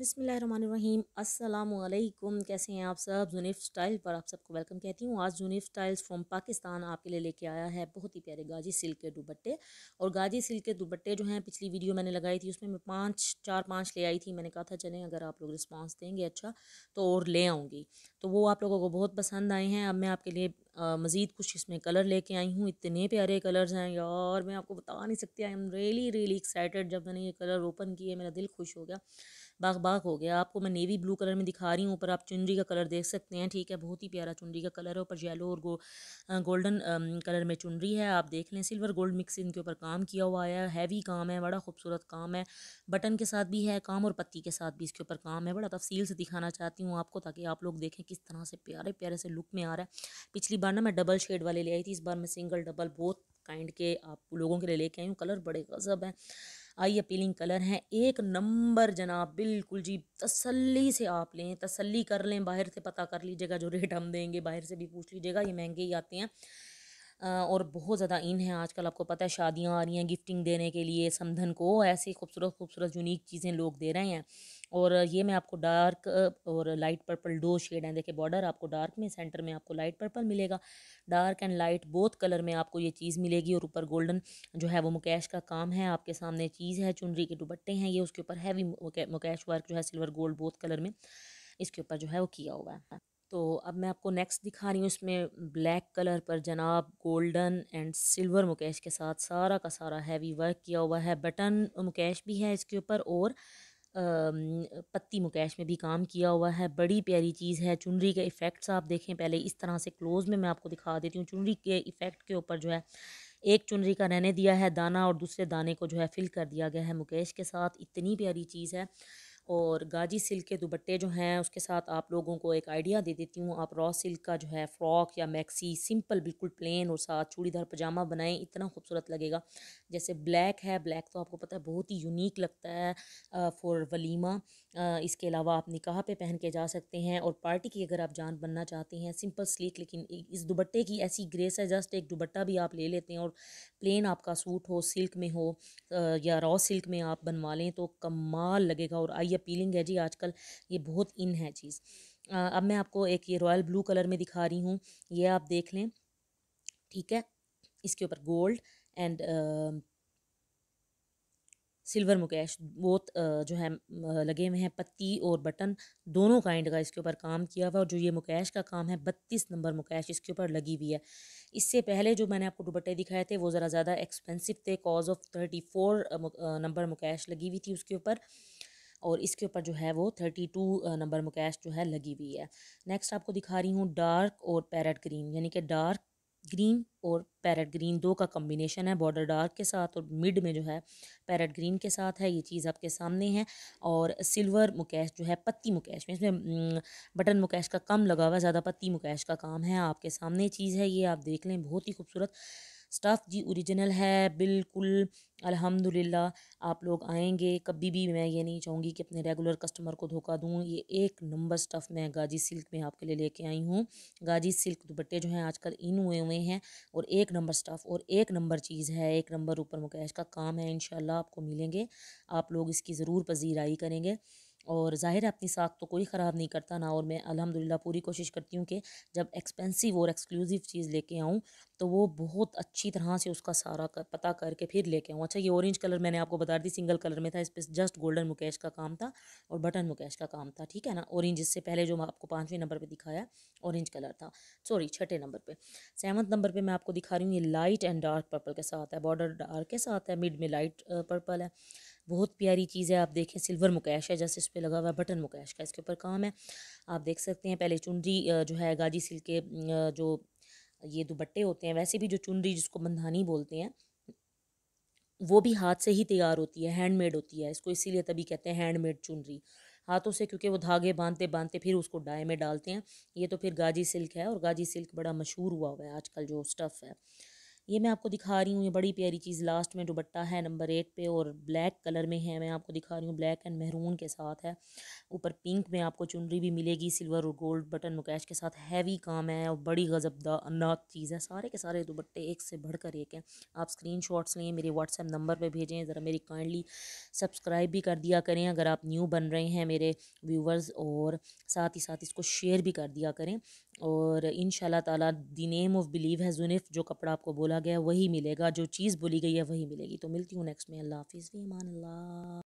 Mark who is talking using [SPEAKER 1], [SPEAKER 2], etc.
[SPEAKER 1] बिसमीम अल्लाम कैसे हैं आप सब जुनीफ स्टाइल पर आप सबको वेलकम कहती हूँ आज जूनिफ स्टाइल्स फ्रॉम पाकिस्तान आपके लिए लेके आया है बहुत ही प्यारे गाजी सिल्क के दुबट्टे और गाजी सिल्क के दुबट्टे जो हैं पिछली वीडियो मैंने लगाई थी उसमें मैं पाँच चार पाँच ले आई थी मैंने कहा था चलें अगर आप लोग रिस्पॉन्स देंगे अच्छा तो और ले आऊँगी तो वो आप लोगों को बहुत पसंद आए हैं अब मैं आपके लिए मज़ीद कुछ इसमें कलर लेके आई हूँ इतने प्यारे कलर्स हैं यार मैं आपको बता नहीं सकती I am really really excited जब मैंने ये कलर ओपन किए मेरा दिल खुश हो गया बाग बाग हो गया आपको मैं नेवी ब्लू कलर में दिखा रही हूँ ऊपर आप चुनरी का कलर देख सकते हैं ठीक है बहुत ही प्यारा चुनरी का कलर है ऊपर येलो और गो, गोल्डन कलर में चुनरी है आप देख लें सिल्वर गोल्ड मिक्स इनके ऊपर काम किया हुआ है हैवी काम है बड़ा खूबसूरत काम है बटन के साथ भी है काम और पत्ती के साथ भी इसके ऊपर काम है बड़ा तफसील से दिखाना चाहती हूँ आपको ताकि आप लोग देखें किस तरह से प्यारे प्यारे से लुक में आ रहा है पिछली बार ना मैं डबल शेड वाले ले आई थी इस बार मैं सिंगल डबल बहुत काइंड के आप लोगों के लिए लेके आई हूँ कलर बड़े गजब हैं आई अपीलिंग कलर हैं एक नंबर जनाब बिल्कुल जी तसल्ली से आप लें तसल्ली कर लें बाहर से पता कर लीजिएगा जो रेट हम देंगे बाहर से भी पूछ लीजिएगा ये महंगे ही आते हैं और बहुत ज़्यादा इन है आजकल आपको पता है शादियाँ आ रही हैं गिफ्टिंग देने के लिए समधन को ऐसी खूबसूरत खूबसूरत यूनिक चीज़ें लोग दे रहे हैं और ये मैं आपको डार्क और लाइट पर्पल दो शेड हैं देखिए बॉर्डर आपको डार्क में सेंटर में आपको लाइट पर्पल मिलेगा dark and light both colour में आपको ये चीज़ मिलेगी और ऊपर गोल्डन जो है वो मुकेश का काम है आपके सामने चीज़ है चुनरी के दुबट्टे हैं ये उसके ऊपर हैवी मुकेश वर्क जो है सिल्वर गोल्ड बोथ कलर में इसके ऊपर जो है वो किया हुआ है तो अब मैं आपको नेक्स्ट दिखा रही हूँ इसमें ब्लैक कलर पर जनाब गोल्डन एंड सिल्वर मुकेश के साथ सारा का सारा हैवी वर्क किया हुआ है बटन मुकेश भी है इसके ऊपर और पत्ती मुकैश में भी काम किया हुआ है बड़ी प्यारी चीज़ है चुनरी के इफ़ेक्ट्स आप देखें पहले इस तरह से क्लोज़ में मैं आपको दिखा देती हूँ चुनरी के इफ़ेक्ट के ऊपर जो है एक चुनरी का रहने दिया है दाना और दूसरे दाने को जो है फिल कर दिया गया है मुकेश के साथ इतनी प्यारी चीज़ है और गाजी सिल्क के दुपट्टे जो हैं उसके साथ आप लोगों को एक आइडिया दे देती हूँ आप रॉ सिल्क का जो है फ़्रॉक या मैक्सी सिंपल बिल्कुल प्लेन और साथ चूड़ीदार पजामा बनाएं इतना खूबसूरत लगेगा जैसे ब्लैक है ब्लैक तो आपको पता है बहुत ही यूनिक लगता है फॉर वलीमा इसके अलावा आप निकाह पे पहन के जा सकते हैं और पार्टी की अगर आप जान बनना चाहते हैं सिंपल स्लीक लेकिन इस दुबट्टे की ऐसी ग्रेस है जस्ट एक दुबट्टा भी आप ले लेते हैं और प्लेन आपका सूट हो सिल्क में हो या रॉ सिल्क में आप बनवा लें तो कमाल लगेगा और आइए ये अपीलिंग है जी आजकल ये बहुत इन है चीज़ अब मैं आपको एक ये रॉयल ब्लू कलर में दिखा रही हूँ ये आप देख लें ठीक है इसके ऊपर गोल्ड एंड सिल्वर मुकेश बहुत जो है लगे हुए हैं पत्ती और बटन दोनों काइंड का इसके ऊपर काम किया हुआ और जो ये मुकेश का काम है बत्तीस नंबर मुकेश इसके ऊपर लगी हुई है इससे पहले जो मैंने आपको दुपट्टे दिखाए थे वो ज़रा ज़्यादा एक्सपेंसिव थे cause of thirty four number Mukesh लगी हुई थी उसके ऊपर और इसके ऊपर जो है वो थर्टी टू नंबर मुकैश जो है लगी हुई है नेक्स्ट आपको दिखा रही हूँ डार्क और पैरट ग्रीन यानी कि डार्क ग्रीन और पैरट ग्रीन दो का कम्बिनेशन है बॉर्डर डार्क के साथ और मिड में जो है पैरट ग्रीन के साथ है ये चीज़ आपके सामने है और सिल्वर मुकैश जो है पत्ती मुकैश में इसमें बटन मुकैश का कम लगा हुआ है ज़्यादा पत्ती मुकैश का काम है आपके सामने चीज़ है ये आप देख लें बहुत ही खूबसूरत स्टफ़ जी ओरिजिनल है बिल्कुल अल्हम्दुलिल्लाह आप लोग आएंगे कभी भी मैं ये नहीं चाहूँगी कि अपने रेगुलर कस्टमर को धोखा दूँ ये एक नंबर स्टफ़ मैं गाजी सिल्क में आपके लिए लेके आई हूँ गाजी सिल्क दुपट्टे जो हैं आजकल इन हुए हुए हैं और एक नंबर स्टफ़ और एक नंबर चीज़ है एक नंबर ऊपर मुकैश का काम है इन आपको मिलेंगे आप लोग इसकी ज़रूर पजीराई करेंगे और ज़ाहिर है अपनी साख तो कोई ख़राब नहीं करता ना और मैं अलहमदिल्ला पूरी कोशिश करती हूँ कि जब एक्सपेंसिव और एक्सक्लूसिव चीज़ लेके आऊँ तो वो बहुत अच्छी तरह से उसका सारा कर, पता करके फिर लेके आऊँ अच्छा ये ऑरेंज कलर मैंने आपको बता दी सिंगल कलर में था इस पर जस्ट गोल्डन मुकेश का काम था और बटन मुकेश का काम था ठीक है ना औरेंज इससे पहले जो मैं आपको पाँचवें नंबर पर दिखाया ऑरेंज कलर था सॉरी छठे नंबर पर सेवन्थ नंबर पर मैं आपको दिखा रही हूँ ये लाइट एंड डार्क पर्पल के साथ है बॉर्डर डार्क के साथ है मिड में लाइट पर्पल है बहुत प्यारी चीज़ है आप देखें सिल्वर मुकैश है जैसे इस पर लगा हुआ है बटन मुकैश का इसके ऊपर काम है आप देख सकते हैं पहले चुनरी जो है गाजी सिल के जो ये दुपट्टे होते हैं वैसे भी जो चुनरी जिसको बंधानी बोलते हैं वो भी हाथ से ही तैयार होती है हैंडमेड होती है इसको इसीलिए तभी कहते हैं हैंडमेड चुनरी हाथों से क्योंकि वो धागे बांधते बांधते फिर उसको डाय में डालते हैं ये तो फिर गाजी सिल्क है और गाजी सिल्क बड़ा मशहूर हुआ हुआ है आजकल जो स्टफ़ है ये मैं आपको दिखा रही हूँ ये बड़ी प्यारी चीज़ लास्ट में दुबट्टा है नंबर एट पे और ब्लैक कलर में है मैं आपको दिखा रही हूँ ब्लैक एंड महरून के साथ है ऊपर पिंक में आपको चुनरी भी मिलेगी सिल्वर और गोल्ड बटन मुकेश के साथ हैवी काम है और बड़ी गजबदानाक चीज़ है सारे के सारे दुबट्टे एक से बढ़कर एक हैं आप स्क्रीन शॉट्स लें मेरे व्हाट्सएप नंबर पर भेजें ज़रा मेरी काइंडली सब्सक्राइब भी कर दिया करें अगर आप न्यू बन रहे हैं मेरे व्यूवर्स और साथ ही साथ इसको शेयर भी कर दिया करें और इन शाह द नेम ऑफ़ बिलीव है जुनिफ जो कपड़ा आपको बोला बोला गया वही मिलेगा जो चीज़ बोली गई है वही मिलेगी तो मिलती हूँ नेक्स्ट में अल्लाह हाफिज़ भी मान अल्लाह